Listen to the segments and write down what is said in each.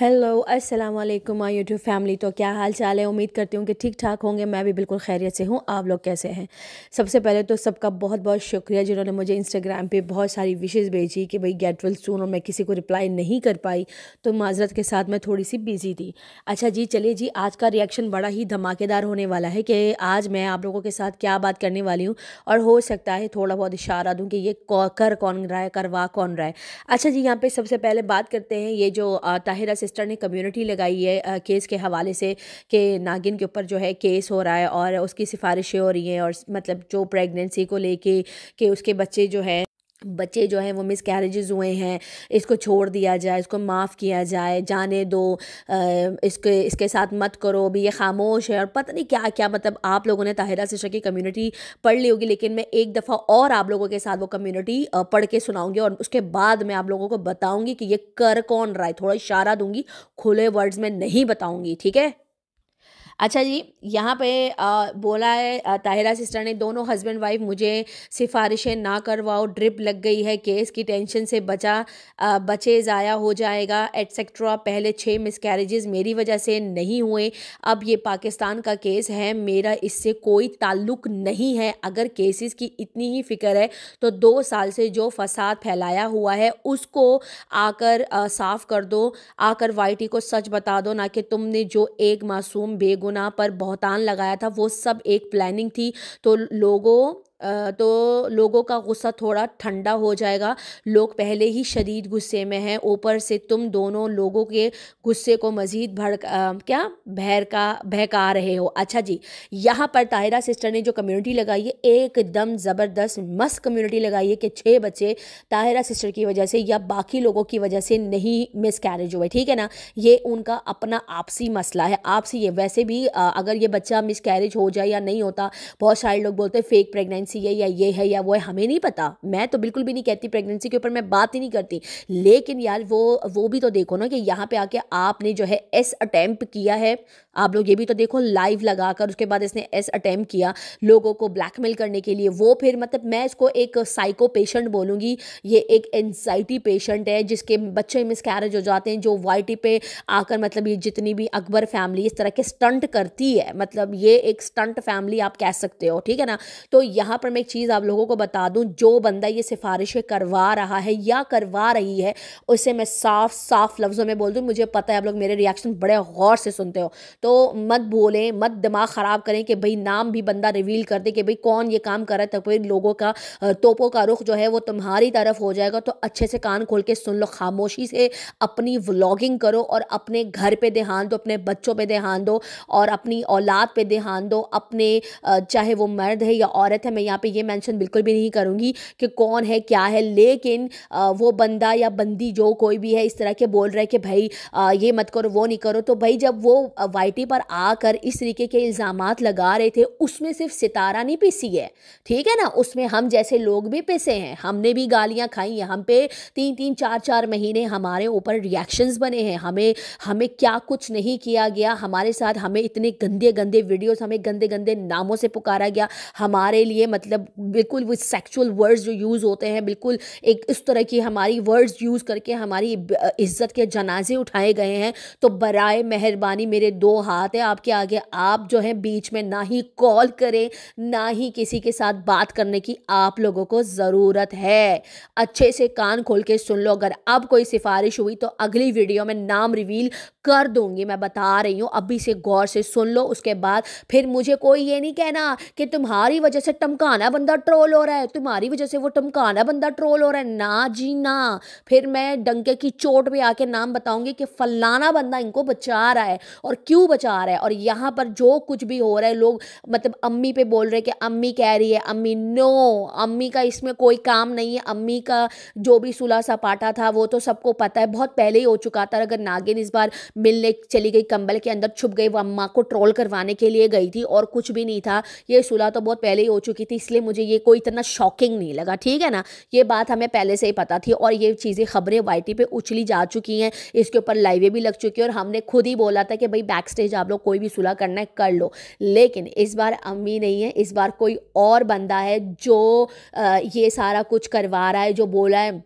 hello अस्सलाम वालेकुम my YouTube family तो क्या हाल चाल है उम्मीद करती हूँ कि ठीक ठाक होंगे मैं भी बिल्कुल खैरियत से हूँ आप लोग कैसे हैं सबसे पहले तो सबका बहुत बहुत शुक्रिया जिन्होंने मुझे इंस्टाग्राम पे बहुत सारी विशेज़ भेजी कि भाई गेट वेल सून और मैं किसी को रिप्लाई नहीं कर पाई तो माजरत के साथ मैं थोड़ी सी बिज़ी थी अच्छा जी चलिए जी आज का रिएक्शन बड़ा ही धमाकेदार होने वाला है कि आज मैं आप लोगों के साथ क्या बात करने वाली हूँ और हो सकता है थोड़ा बहुत इशारा दूँ कि ये कर कौन रहा है करवा कौन रहा है अच्छा जी यहाँ पर सबसे पहले बात करते हैं ये जो ताहिरा सिस्टर ने कम्युनिटी लगाई है केस के हवाले से कि नागिन के ऊपर जो है केस हो रहा है और उसकी सिफारिशें हो रही हैं और मतलब जो प्रेगनेंसी को लेके कि उसके बच्चे जो है बच्चे जो हैं वो मिस कैरेजेज हुए हैं इसको छोड़ दिया जाए इसको माफ़ किया जाए जाने दो इसके इसके साथ मत करो अभी ये खामोश है और पता नहीं क्या क्या मतलब आप लोगों ने ताहिरा सिशा की कम्युनिटी पढ़ ली होगी लेकिन मैं एक दफ़ा और आप लोगों के साथ वो कम्युनिटी पढ़ के सुनाऊंगी और उसके बाद मैं आप लोगों को बताऊँगी कि ये कर कौन रहा है थोड़ा इशारा दूँगी खुले वर्ड्स में नहीं बताऊँगी ठीक है अच्छा जी यहाँ पे आ, बोला है ताहिरा सिस्टर ने दोनों हस्बैंड वाइफ मुझे सिफारिशें ना करवाओ ड्रिप लग गई है केस की टेंशन से बचा आ, बचे ज़ाया हो जाएगा एट्सेट्रा पहले छः मिसकैरेजेस मेरी वजह से नहीं हुए अब ये पाकिस्तान का केस है मेरा इससे कोई ताल्लुक नहीं है अगर केसेस की इतनी ही फिक्र है तो दो साल से जो फसाद फैलाया हुआ है उसको आकर साफ़ कर दो आकर वाइटी को सच बता दो ना कि तुमने जो एक मासूम बेगो गुना पर बहुतान लगाया था वो सब एक प्लानिंग थी तो लोगों तो लोगों का गुस्सा थोड़ा ठंडा हो जाएगा लोग पहले ही शदीद गुस्से में हैं ऊपर से तुम दोनों लोगों के गुस्से को मज़ीद भड़क क्या भैर का बहका रहे हो अच्छा जी यहाँ पर ताहिरा सिस्टर ने जो कम्युनिटी लगाई है एकदम ज़बरदस्त मस्त कम्युनिटी लगाई है कि छः बच्चे ताहिरा सिस्टर की वजह से या बाकी लोगों की वजह से नहीं मिस कैरेज हुए ठीक है ना ये उनका अपना आपसी मसला है आपसी ये वैसे भी अगर ये बच्चा मिस कैरेज हो जाए या नहीं होता बहुत सारे लोग बोलते हैं फेक प्रेगनेंसी प्रेगनेंसी है या ये है या वो है हमें नहीं पता मैं तो बिल्कुल भी नहीं कहती प्रेगनेंसी के ऊपर मैं बात ही नहीं करती लेकिन यार वो वो भी तो देखो ना कि यहाँ पे आके आपने जो है एस अटैम्प किया है आप लोग ये भी तो देखो लाइव लगा कर उसके बाद इसने एस अटैम्प किया लोगों को ब्लैकमेल करने के लिए वो फिर मतलब मैं इसको एक साइको पेशेंट बोलूँगी ये एक एनजाइटी पेशेंट है जिसके बच्चे मिसकैरेज हो जाते हैं जो वाई पे आकर मतलब ये जितनी भी अकबर फैमिली इस तरह के स्टंट करती है मतलब ये एक स्टंट फैमिली आप कह सकते हो ठीक है ना तो यहाँ यहाँ पर मैं एक चीज़ आप लोगों को बता दूँ जो बंदा ये सिफारिशें करवा रहा है या करवा रही है उसे मैं साफ साफ लफ्ज़ों में बोल दूँ मुझे पता है आप लोग मेरे रिएक्शन बड़े गौर से सुनते हो तो मत बोलें मत दिमाग ख़राब करें कि भाई नाम भी बंदा रिवील कर दे कि भाई कौन ये काम कर रहा तो कोई लोगों का तोपों का रुख जो है वो तुम्हारी तरफ हो जाएगा तो अच्छे से कान खोल के सुन लो खामोशी से अपनी व्लॉगिंग करो और अपने घर पर ध्यान दो अपने बच्चों पर ध्यान दो और अपनी औलाद पर ध्यान दो अपने चाहे वो मर्द है या औरत है मैं मैं यहाँ पे ये मेंशन बिल्कुल भी नहीं करूँगी कि कौन है क्या है लेकिन वो बंदा या बंदी जो कोई भी है इस तरह के बोल रहे कि भाई ये मत करो वो नहीं करो तो भाई जब वो वाई पर आकर इस तरीके के इल्ज़ाम लगा रहे थे उसमें सिर्फ सितारा नहीं पिसी है ठीक है ना उसमें हम जैसे लोग भी पिसे हैं हमने भी गालियाँ खाई हैं हम पे तीन तीन चार चार महीने हमारे ऊपर रिएक्शंस बने हैं हमें हमें क्या कुछ नहीं किया गया हमारे साथ हमें इतने गंदे गंदे वीडियोस हमें गंदे गंदे नामों से पुकारा गया हमारे लिए मतलब बिल्कुल वो सेक्चुअल वर्ड्स जो यूज़ होते हैं बिल्कुल एक इस तरह की हमारी वर्ड्स यूज़ करके हमारी इज़्ज़त के जनाजे उठाए गए हैं तो बरए मेहरबानी मेरे दो हाथ हैं आपके आगे आप जो है बीच में ना ही कॉल करें ना ही किसी के साथ बात करने की आप लोगों को ज़रूरत है अच्छे से कान खोल के सुन लो अगर अब कोई सिफारिश हुई तो अगली वीडियो में नाम रिवील कर दूंगी मैं बता रही हूँ अभी से गौर से सुन लो उसके बाद फिर मुझे कोई ये नहीं कहना कि तुम्हारी वजह से टमकाना बंदा ट्रोल हो रहा है तुम्हारी वजह से वो टमकाना बंदा ट्रोल हो रहा है ना जी ना फिर मैं डंके की चोट पे आके नाम बताऊंगी कि फलाना बंदा इनको बचा रहा है और क्यों बचा रहा है और यहाँ पर जो कुछ भी हो रहा है लोग मतलब अम्मी पे बोल रहे हैं कि अम्मी कह रही है अम्मी नो अम्मी का इसमें कोई काम नहीं है अम्मी का जो भी सुलह सपाटा था वो तो सबको पता है बहुत पहले ही हो चुका था अगर नागिन इस बार मिलने चली गई कंबल के अंदर छुप गई वो अम्मा को ट्रोल करवाने के लिए गई थी और कुछ भी नहीं था ये सुलह तो बहुत पहले ही हो चुकी थी इसलिए मुझे ये कोई इतना शॉकिंग नहीं लगा ठीक है ना ये बात हमें पहले से ही पता थी और ये चीज़ें खबरें वाई पे उछली जा चुकी हैं इसके ऊपर लाइवें भी लग चुकी हैं और हमने खुद ही बोला था कि भाई बैक स्टेज आप लोग कोई भी सुलह करना है कर लो लेकिन इस बार अम्मी नहीं है इस बार कोई और बंदा है जो ये सारा कुछ करवा रहा है जो बोला है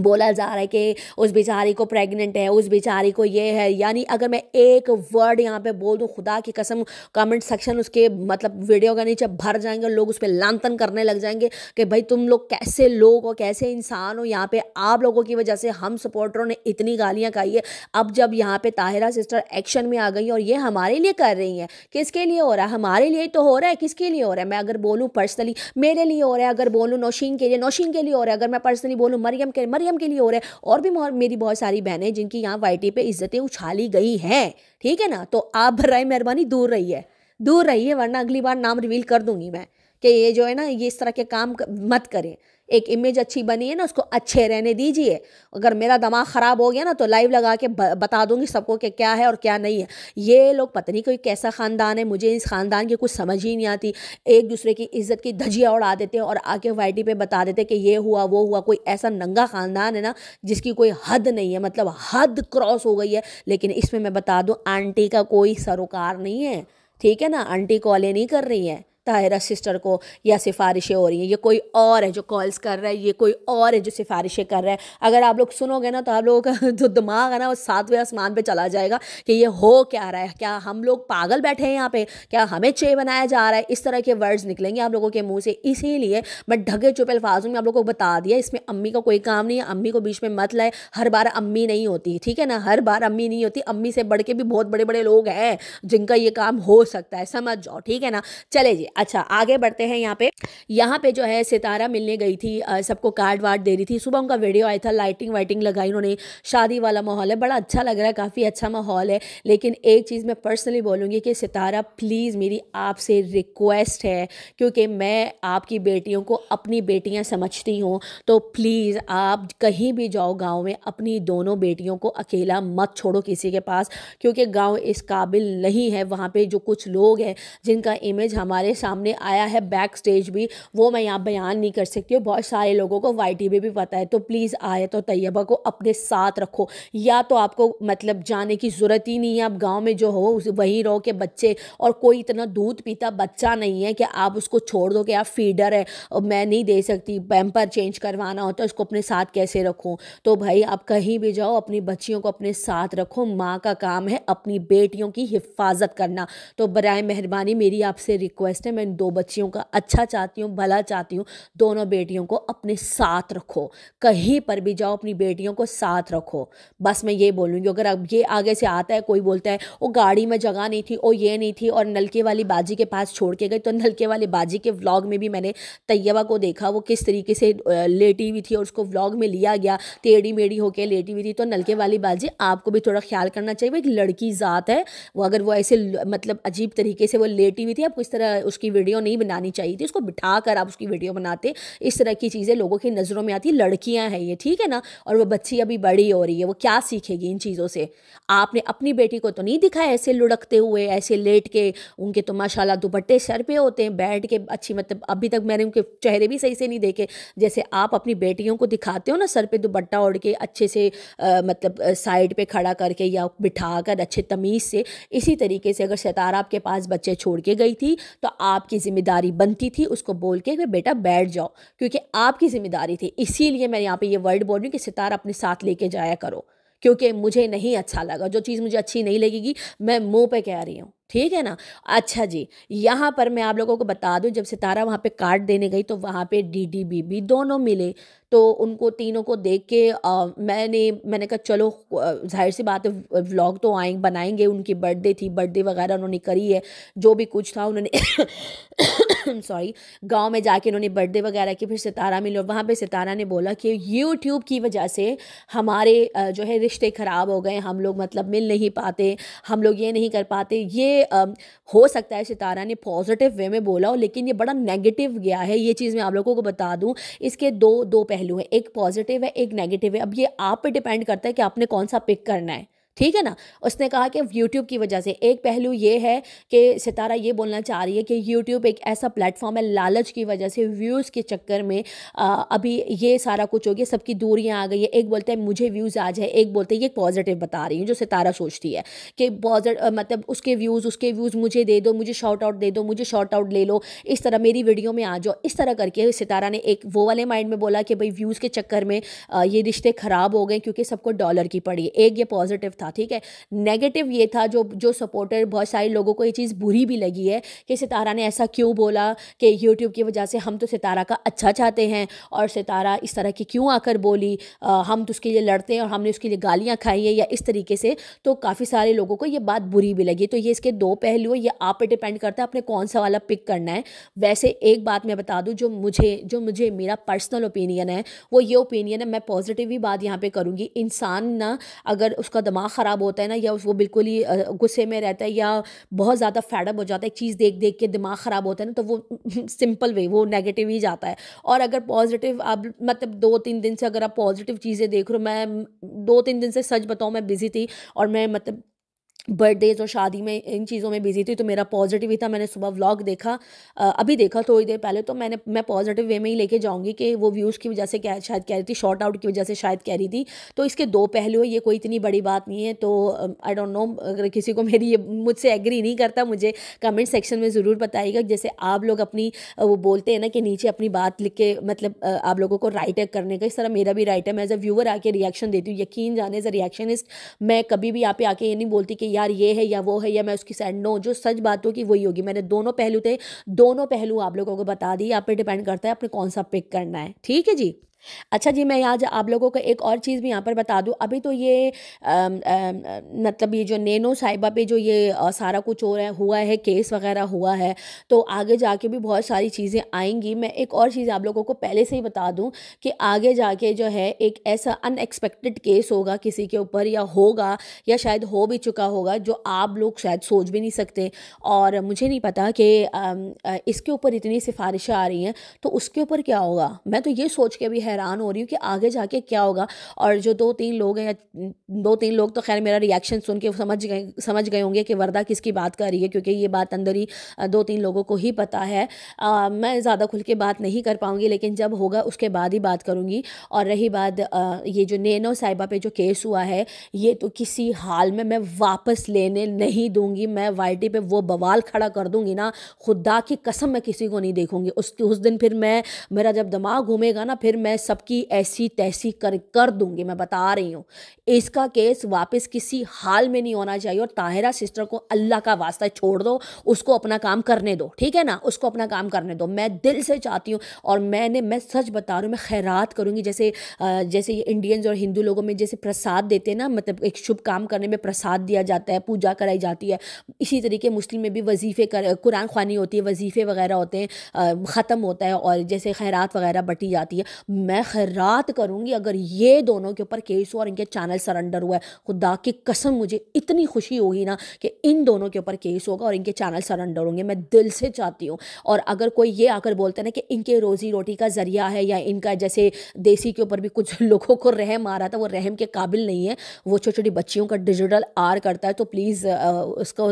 बोला जा रहा है कि उस बेचारी को प्रेग्नेंट है उस बेचारी को ये है यानी अगर मैं एक वर्ड यहाँ पे बोल दूँ खुदा की कसम कमेंट सेक्शन उसके मतलब वीडियो के नीचे भर जाएंगे लोग उस पर लानतन करने लग जाएंगे कि भाई तुम लोग कैसे लोग हो कैसे इंसान हो यहाँ पे आप लोगों की वजह से हम सपोर्टरों ने इतनी गालियाँ खाई है अब जब यहाँ पर ताहिरा सिस्टर एक्शन में आ गई और ये हमारे लिए कर रही हैं किसके लिए हो रहा है हमारे लिए तो हो रहा है किसके लिए हो रहा है मैं अगर बोलूँ पर्सनली मेरे लिए हो रहा है अगर बोलूँ नौशीन के लिए नौशीन के लिए हो रहा है अगर मैं पर्सनली बोलूँ मरियम के कार्य हम के लिए हो रहा है और भी मेरी बहुत सारी बहनें जिनकी यहाँ वाई पे इज्जतें उछाली गई हैं ठीक है ना तो आप भर्राई मेहरबानी दूर रही है दूर रही है वरना अगली बार नाम रिवील कर दूंगी मैं कि ये जो है ना ये इस तरह के काम मत करें एक इमेज अच्छी बनी है ना उसको अच्छे रहने दीजिए अगर मेरा दिमाग ख़राब हो गया ना तो लाइव लगा के बता दूंगी सबको कि क्या है और क्या नहीं है ये लोग पता नहीं कोई कैसा ख़ानदान है मुझे इस ख़ानदान की कुछ समझ ही नहीं आती एक दूसरे की इज्जत की धजिया उड़ा देते हैं और आके वाई पे बता देते कि ये हुआ वो हुआ कोई ऐसा नंगा ख़ानदान है ना जिसकी कोई हद नहीं है मतलब हद क्रॉस हो गई है लेकिन इसमें मैं बता दूँ आंटी का कोई सरोकार नहीं है ठीक है ना आंटी कॉले नहीं कर रही है ताहिरा सिस्टर को या सिफारिशें हो रही हैं ये कोई और है जो कॉल्स कर रहा है ये कोई और है जो सिफारिशें कर रहा है अगर आप लोग सुनोगे ना तो आप लोगों का जो दिमाग है ना वो सातवें आसमान पर चला जाएगा कि ये हो क्या रहा है क्या हम लोग पागल बैठे हैं यहाँ पे क्या हमें चे बनाया जा रहा है इस तरह के वर्ड्स निकलेंगे आप लोगों के मुँह से इसीलिए मैं ढगे चुपे अल्फाजों में आप लोगों को बता दिया इसमें अम्मी का कोई काम नहीं है अम्मी को बीच में मत लाए हर बार अम्मी नहीं होती ठीक है ना हर बार अम्मी नहीं होती अम्मी से बढ़ के भी बहुत बड़े बड़े लोग हैं जिनका ये काम हो सकता है समझ जाओ ठीक है ना चले जी अच्छा आगे बढ़ते हैं यहाँ पे यहाँ पे जो है सितारा मिलने गई थी सबको कार्ड वार्ड दे रही थी सुबह उनका वीडियो आया था लाइटिंग वाइटिंग लगाई उन्होंने शादी वाला माहौल है बड़ा अच्छा लग रहा है काफ़ी अच्छा माहौल है लेकिन एक चीज़ मैं पर्सनली बोलूँगी कि सितारा प्लीज़ मेरी आपसे रिक्वेस्ट है क्योंकि मैं आपकी बेटियों को अपनी बेटियाँ समझती हूँ तो प्लीज़ आप कहीं भी जाओ गाँव में अपनी दोनों बेटियों को अकेला मत छोड़ो किसी के पास क्योंकि गाँव इस काबिल नहीं है वहाँ पर जो कुछ लोग हैं जिनका इमेज हमारे सामने आया है बैक स्टेज भी वो मैं यहाँ बयान नहीं कर सकती हूँ बहुत सारे लोगों को वाई टी भी पता है तो प्लीज़ आए तो तैयबा को अपने साथ रखो या तो आपको मतलब जाने की ज़रूरत ही नहीं है आप गाँव में जो हो वहीं रहो के बच्चे और कोई इतना दूध पीता बच्चा नहीं है कि आप उसको छोड़ दो कि आप फीडर है मैं नहीं दे सकती पैम्पर चेंज करवाना होता है उसको अपने साथ कैसे रखूँ तो भाई आप कहीं भी जाओ अपनी बच्चियों को अपने साथ रखो माँ का काम है अपनी बेटियों की हिफाजत करना तो बर मेहरबानी मेरी आपसे रिक्वेस्ट है इसलिए मैं दो बच्चियों का अच्छा चाहती हूँ भला चाहती हूँ दोनों बेटियों को अपने साथ रखो कहीं पर भी जाओ अपनी बेटियों को साथ रखो बस मैं ये बोलूँगी अगर अब ये आगे से आता है कोई बोलता है वो गाड़ी में जगह नहीं थी वो ये नहीं थी और नलके वाली बाजी के पास छोड़ के गई तो नलके वाली बाजी के व्लॉग में भी मैंने तैयबा को देखा वो किस तरीके से लेटी हुई थी और उसको व्लॉग में लिया गया टेढ़ी मेढ़ी होकर लेटी हुई थी तो नलके वाली बाजी आपको भी थोड़ा ख्याल करना चाहिए वो एक लड़की ज़ात है वो अगर वो ऐसे मतलब अजीब तरीके से वो लेटी हुई थी आपको इस तरह उसके उसकी वीडियो नहीं बनानी चाहिए थी उसको बिठा कर आप उसकी वीडियो बनाते इस तरह की चीज़ें लोगों की नज़रों में आती लड़कियाँ हैं ये ठीक है ना और वो बच्ची अभी बड़ी हो रही है वो क्या सीखेगी इन चीज़ों से आपने अपनी बेटी को तो नहीं दिखाया ऐसे लुढ़कते हुए ऐसे लेट के उनके तो माशाला दुपट्टे सर पर होते हैं बैठ के अच्छी मतलब अभी तक मैंने उनके चेहरे भी सही से नहीं देखे जैसे आप अपनी बेटियों को दिखाते हो ना सर पर दुपट्टा ओढ़ के अच्छे से मतलब साइड पर खड़ा करके या बिठा कर अच्छे तमीज़ से इसी तरीके से अगर सितारा आपके पास बच्चे छोड़ के गई थी तो आप आपकी ज़िम्मेदारी बनती थी उसको बोल के कि बेटा बैठ जाओ क्योंकि आपकी ज़िम्मेदारी थी इसीलिए मैं यहाँ पे ये वर्ड बोल रही हूँ कि सितार अपने साथ लेके जाया करो क्योंकि मुझे नहीं अच्छा लगा जो चीज़ मुझे अच्छी नहीं लगेगी मैं मुंह पे कह रही हूँ ठीक है ना अच्छा जी यहाँ पर मैं आप लोगों को बता दूँ जब सितारा वहाँ पे कार्ड देने गई तो वहाँ पे डी डी बी बी दोनों मिले तो उनको तीनों को देख के आ, मैंने मैंने कहा चलो जाहिर सी बात है व्लॉग तो आए बनाएंगे उनकी बर्थडे थी बर्थडे वगैरह उन्होंने करी है जो भी कुछ था उन्होंने सॉरी गाँव में जाके इन्होंने बर्थडे वगैरह की फिर सितारा मिले और वहाँ पर सितारा ने बोला कि यूट्यूब की वजह से हमारे जो है रिश्ते ख़राब हो गए हम लोग मतलब मिल नहीं पाते हम लोग ये नहीं कर पाते ये हो सकता है सितारा ने पॉजिटिव वे में बोला हो लेकिन ये बड़ा नेगेटिव गया है ये चीज़ मैं आप लोगों को बता दूँ इसके दो दो पहलू हैं एक पॉजिटिव है एक नेगेटिव है अब ये आप पर डिपेंड करता है कि आपने कौन सा पिक करना है ठीक है ना उसने कहा कि यूट्यूब की वजह से एक पहलू ये है कि सितारा ये बोलना चाह रही है कि यूट्यूब एक ऐसा प्लेटफॉर्म है लालच की वजह से व्यूज़ के चक्कर में आ, अभी ये सारा कुछ हो गया सबकी दूरियाँ आ गई है एक बोलते हैं मुझे व्यूज़ आ जाए एक बोलते हैं ये पॉजिटिव बता रही हूँ जो सितारा सोचती है कि पॉजिटिव मतलब उसके व्यूज़ उसके व्यूज़ मुझे दे दो मुझे शॉर्ट आउट दे दो मुझे शॉर्ट आउट ले लो इस तरह मेरी वीडियो में आ जाओ इस तरह करके सितारा ने एक वो वाले माइंड में बोला कि भाई व्यूज़ के चक्कर में ये रिश्ते ख़राब हो गए क्योंकि सबको डॉलर की पड़ी एक ये पॉजिटिव था ठीक है नेगेटिव ये था जो जो सपोर्टर बहुत सारे लोगों को ये चीज़ बुरी भी लगी है कि सितारा ने ऐसा क्यों बोला कि यूट्यूब की वजह से हम तो सितारा का अच्छा चाहते हैं और सितारा इस तरह की क्यों आकर बोली आ, हम तो उसके लिए लड़ते हैं और हमने उसके लिए गालियाँ खाई हैं या इस तरीके से तो काफ़ी सारे लोगों को ये बात बुरी भी लगी तो ये इसके दो पहलू ये आप पर डिपेंड करता है आपने कौन सा वाला पिक करना है वैसे एक बात मैं बता दूँ जो मुझे जो मुझे मेरा पर्सनल ओपिनियन है वो ये ओपिनियन है मैं पॉजिटिव ही बात यहाँ पर करूँगी इंसान ना अगर उसका दिमाग ख़राब होता है ना या वो बिल्कुल ही गुस्से में रहता है या बहुत ज़्यादा फैडअप हो जाता है एक चीज़ देख देख के दिमाग ख़राब होता है ना तो वो सिंपल वे वो नेगेटिव ही जाता है और अगर पॉजिटिव आप मतलब दो तीन दिन से अगर आप पॉजिटिव चीज़ें देख रहे हो मैं दो तीन दिन से सच बताऊँ मैं बिज़ी थी और मैं मतलब बर्थडेज़ और शादी में इन चीज़ों में बिज़ी थी तो मेरा पॉजिटिव ही था मैंने सुबह व्लॉग देखा अभी देखा थोड़ी देर पहले तो मैंने मैं पॉजिटिव वे में ही लेके जाऊंगी कि वो व्यूज़ की वजह से क्या शायद कह रही थी शॉर्ट आउट की वजह से शायद कह रही थी तो इसके दो पहलू है ये कोई इतनी बड़ी बात नहीं है तो आई डोंट नो अगर किसी को मेरी ये मुझसे एग्री नहीं करता मुझे कमेंट सेक्शन में ज़रूर बताइएगा जैसे आप लोग अपनी वो बोलते हैं ना कि नीचे अपनी बात लिख के मतलब आप लोगों को राइट करने का इस तरह मेरा भी राइट है मैं एज अ व्यूअर आके रिएक्शन देती हूँ यकीन जाने एज अ रिएक्शनिस्ट मैं कभी भी यहाँ पे आके ये नहीं बोलती कि यार ये है या वो है या मैं उसकी साइड नो जो सच बात होगी वही होगी मैंने दोनों पहलू थे दोनों पहलू आप लोगों को बता दिए आप पे डिपेंड करता है आपने कौन सा पिक करना है ठीक है जी अच्छा जी मैं यहाँ आप लोगों को एक और चीज़ भी यहाँ पर बता दूँ अभी तो ये मतलब ये जो नैनो साहिबा पे जो ये आ, सारा कुछ हो रहा है हुआ है केस वगैरह हुआ है तो आगे जाके भी बहुत सारी चीज़ें आएंगी मैं एक और चीज़ आप लोगों को पहले से ही बता दूँ कि आगे जाके जो है एक ऐसा अनएक्सपेक्टेड केस होगा किसी के ऊपर या होगा या शायद हो भी चुका होगा जो आप लोग शायद सोच भी नहीं सकते और मुझे नहीं पता कि इसके ऊपर इतनी सिफारिशें आ रही हैं तो उसके ऊपर क्या होगा मैं तो ये सोच के भी है हैरान हो रही हूँ कि आगे जाके क्या होगा और जो दो तीन लोग हैं दो तीन लोग तो खैर मेरा रिएक्शन सुन के समझ गए समझ गए होंगे कि वर्दा किसकी बात कर रही है क्योंकि ये बात अंदर ही दो तीन लोगों को ही पता है आ, मैं ज़्यादा खुल के बात नहीं कर पाऊँगी लेकिन जब होगा उसके बाद ही बात करूँगी और रही बात ये जो नैनो साहिबा पर जो केस हुआ है ये तो किसी हाल में मैं वापस लेने नहीं दूँगी मैं वाई पे वो बवाल खड़ा कर दूँगी ना खुदा की कसम मैं किसी को नहीं देखूँगी उस उस दिन फिर मैं मेरा जब दिमाग घूमेगा ना फिर मैं सबकी ऐसी तैसी कर कर दूंगी मैं बता रही हूँ इसका केस वापस किसी हाल में नहीं होना चाहिए और ताहिरा सिस्टर को अल्लाह का वास्ता छोड़ दो उसको अपना काम करने दो ठीक है ना उसको अपना काम करने दो मैं दिल से चाहती हूँ और मैंने मैं सच बता रही हूँ मैं खैरात करूँगी जैसे जैसे ये इंडियंस और हिंदू लोगों में जैसे प्रसाद देते हैं ना मतलब एक शुभ काम करने में प्रसाद दिया जाता है पूजा कराई जाती है इसी तरीके मुस्लिम में भी वजीफ़े कर कुरान खानी होती है वजीफ़े वगैरह होते हैं ख़त्म होता है और जैसे खैरात वगैरह बटी जाती है मैं खैरात करूंगी अगर ये दोनों के ऊपर केस हुआ और इनके चैनल सरेंडर हुआ है खुदा की कसम मुझे इतनी खुशी होगी ना कि इन दोनों के ऊपर केस होगा और इनके चैनल सरेंडर होंगे मैं दिल से चाहती हूँ और अगर कोई ये आकर बोलते ना कि इनके रोज़ी रोटी का ज़रिया है या इनका जैसे देसी के ऊपर भी कुछ लोगों को रहम आ रहा था वो रहम के काबिल नहीं है वो छोटी छोटी बच्चियों का डिजिटल आर करता है तो प्लीज़ उसको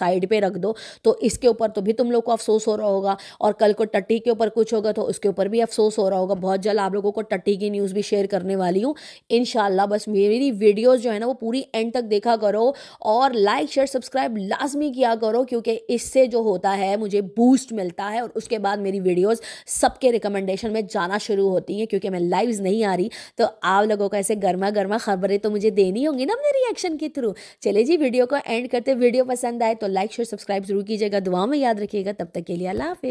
साइड पर रख दो तो इसके ऊपर तो भी तुम लोग को अफसोस हो रहा होगा और कल को टट्टी के ऊपर कुछ होगा तो उसके ऊपर भी अफसोस हो रहा होगा बहुत जल्द आप लोग लोगों को टट्टी की न्यूज़ भी शेयर करने वाली हूँ इन बस मेरी वीडियोज़ जो है ना वो पूरी एंड तक देखा करो और लाइक शेयर सब्सक्राइब लाजमी किया करो क्योंकि इससे जो होता है मुझे बूस्ट मिलता है और उसके बाद मेरी वीडियोज सबके रिकमेंडेशन में जाना शुरू होती हैं क्योंकि मैं लाइव नहीं आ रही तो आप लोगों को ऐसे गर्मा गर्मा खबरें तो मुझे देनी होंगी ना अपने रिएक्शन के थ्रू चले जी वीडियो को एंड करते वीडियो पसंद आए तो लाइक शेयर सब्सक्राइब जरूर कीजिएगा दुआ में याद रखिएगा तब तक के लिए अल्लाह